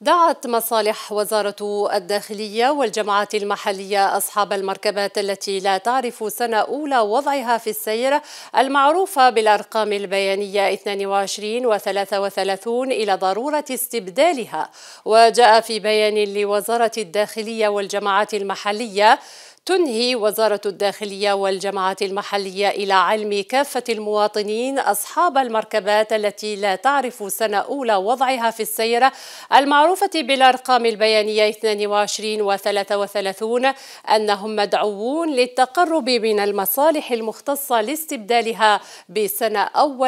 دعت مصالح وزارة الداخلية والجماعات المحلية أصحاب المركبات التي لا تعرف سنة أولى وضعها في السير المعروفة بالأرقام البيانية 22 و 33 إلى ضرورة استبدالها وجاء في بيان لوزارة الداخلية والجماعات المحلية تنهي وزارة الداخلية والجماعات المحلية إلى علم كافة المواطنين أصحاب المركبات التي لا تعرف سنة أولى وضعها في السيرة المعروفة بالأرقام البيانية 22 و 33 أنهم مدعوون للتقرب من المصالح المختصة لاستبدالها بسنة أول